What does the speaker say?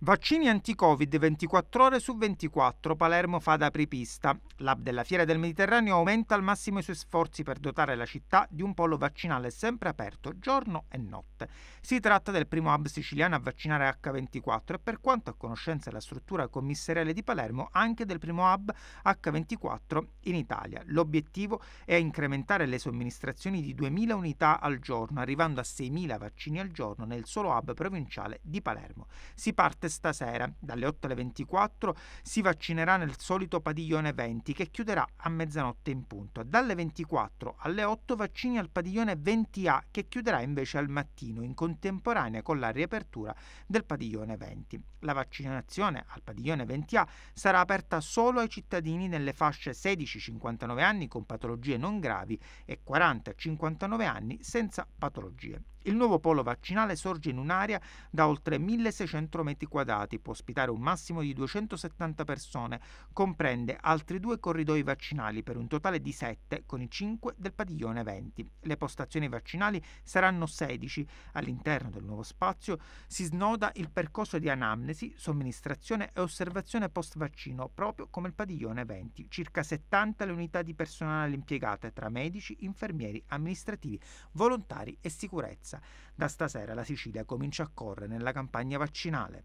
Vaccini anti-Covid 24 ore su 24, Palermo fa da apripista. L'hub della Fiera del Mediterraneo aumenta al massimo i suoi sforzi per dotare la città di un polo vaccinale sempre aperto, giorno e notte. Si tratta del primo hub siciliano a vaccinare H24 e per quanto a conoscenza la struttura commissariale di Palermo, anche del primo hub H24 in Italia. L'obiettivo è incrementare le somministrazioni di 2.000 unità al giorno, arrivando a 6.000 vaccini al giorno nel solo hub provinciale di Palermo. Si parte 7 stasera. Dalle 8 alle 24 si vaccinerà nel solito padiglione 20 che chiuderà a mezzanotte in punto. Dalle 24 alle 8 vaccini al padiglione 20A che chiuderà invece al mattino in contemporanea con la riapertura del padiglione 20. La vaccinazione al padiglione 20A sarà aperta solo ai cittadini nelle fasce 16-59 anni con patologie non gravi e 40-59 anni senza patologie. Il nuovo polo vaccinale sorge in un'area da oltre 1600 metri quadrati, può ospitare un massimo di 270 persone, comprende altri due corridoi vaccinali per un totale di 7 con i 5 del padiglione 20. Le postazioni vaccinali saranno 16. All'interno del nuovo spazio si snoda il percorso di anamnesi, somministrazione e osservazione post vaccino, proprio come il padiglione 20. Circa 70 le unità di personale impiegate tra medici, infermieri, amministrativi, volontari e sicurezza. Da stasera la Sicilia comincia a correre nella campagna vaccinale.